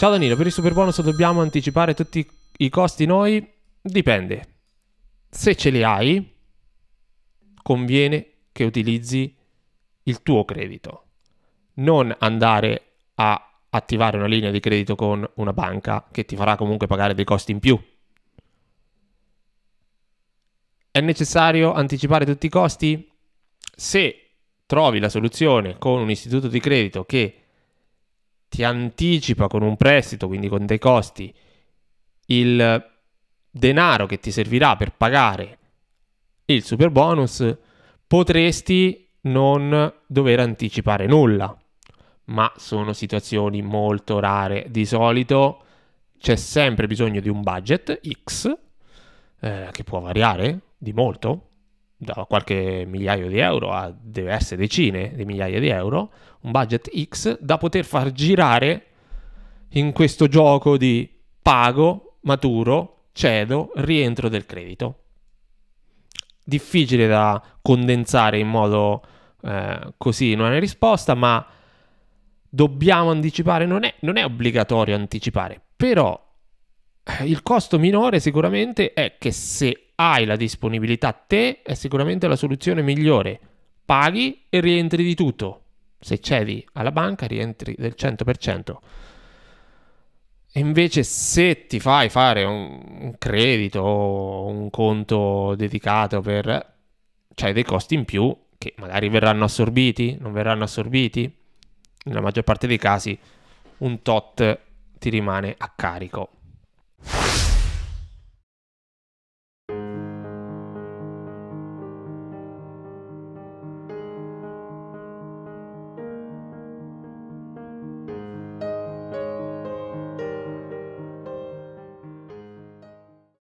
Ciao Danilo, per il super bonus dobbiamo anticipare tutti i costi noi? Dipende. Se ce li hai, conviene che utilizzi il tuo credito. Non andare a attivare una linea di credito con una banca che ti farà comunque pagare dei costi in più. È necessario anticipare tutti i costi? Se trovi la soluzione con un istituto di credito che ti anticipa con un prestito, quindi con dei costi, il denaro che ti servirà per pagare il super bonus, potresti non dover anticipare nulla. Ma sono situazioni molto rare. Di solito c'è sempre bisogno di un budget X, eh, che può variare di molto, da qualche migliaio di euro a diverse decine di migliaia di euro, un budget X da poter far girare in questo gioco di pago, maturo, cedo, rientro del credito. Difficile da condensare in modo eh, così in una risposta, ma dobbiamo anticipare, non è, non è obbligatorio anticipare, però eh, il costo minore sicuramente è che se hai la disponibilità te è sicuramente la soluzione migliore. Paghi e rientri di tutto. Se cedi alla banca rientri del 100%. E invece se ti fai fare un, credito o un conto dedicato per... c'hai dei costi in più che magari verranno assorbiti, non verranno assorbiti. Nella maggior parte dei casi un tot ti rimane a carico.